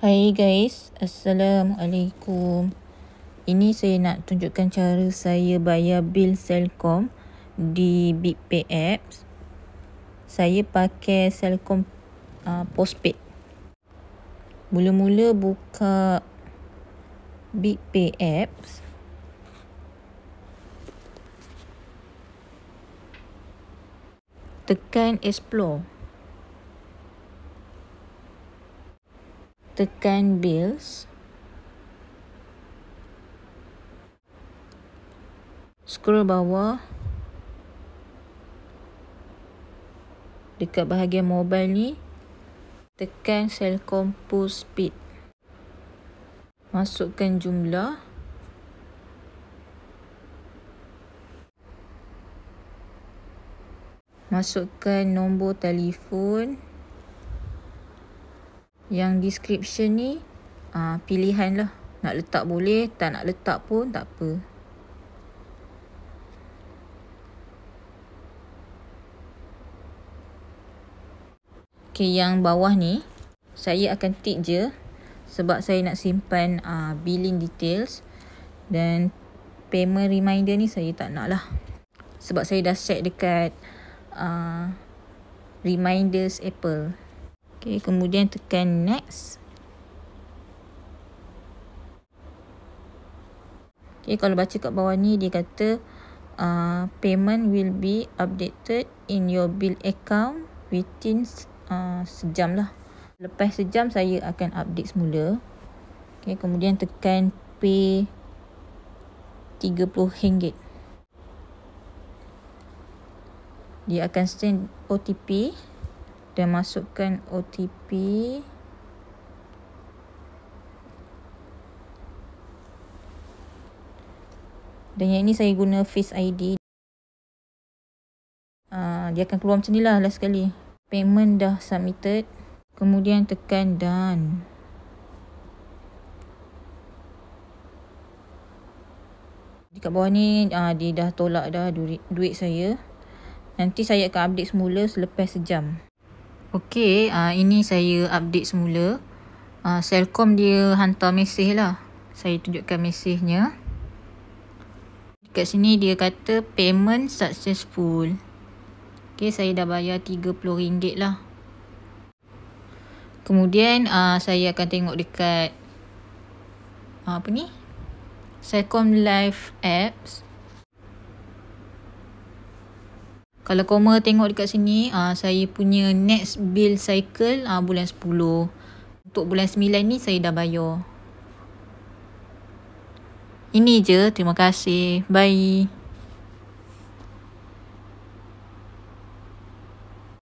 Hai guys, Assalamualaikum Ini saya nak tunjukkan cara saya bayar bil Selcom di BigPay Apps Saya pakai Selcom uh, Postpaid Mula-mula buka BigPay Apps Tekan Explore tekan bills. Scroll bawah. Dekat bahagian mobile ni. Tekan sel kompos speed. Masukkan jumlah. Masukkan nombor telefon yang description ni uh, pilihan lah nak letak boleh tak nak letak pun tak apa Okay yang bawah ni saya akan tick je sebab saya nak simpan uh, billing details dan payment reminder ni saya tak nak lah sebab saya dah set dekat uh, reminders apple Okay, kemudian tekan next. Okay, kalau baca kat bawah ni dia kata uh, payment will be updated in your bill account within uh, sejam lah. Lepas sejam saya akan update semula. Okay, kemudian tekan pay RM30. Dia akan send OTP dan masukkan OTP dan yang ini saya guna face ID uh, ah, dia akan keluar macam ni lah last sekali payment dah submitted kemudian tekan done Dekat bawah ni aa, ah, dia dah tolak dah duit, duit saya. Nanti saya akan update semula selepas sejam. Okey, uh, ini saya update semula. Uh, ah, Selcom dia hantar mesej lah. Saya tunjukkan mesejnya. Dekat sini dia kata payment successful. Okey, saya dah bayar RM30 lah. Kemudian uh, saya akan tengok dekat uh, apa ni? Selcom Live Apps. Kalau koma tengok dekat sini, uh, saya punya next bill cycle uh, bulan 10. Untuk bulan 9 ni saya dah bayar. Ini je. Terima kasih. Bye.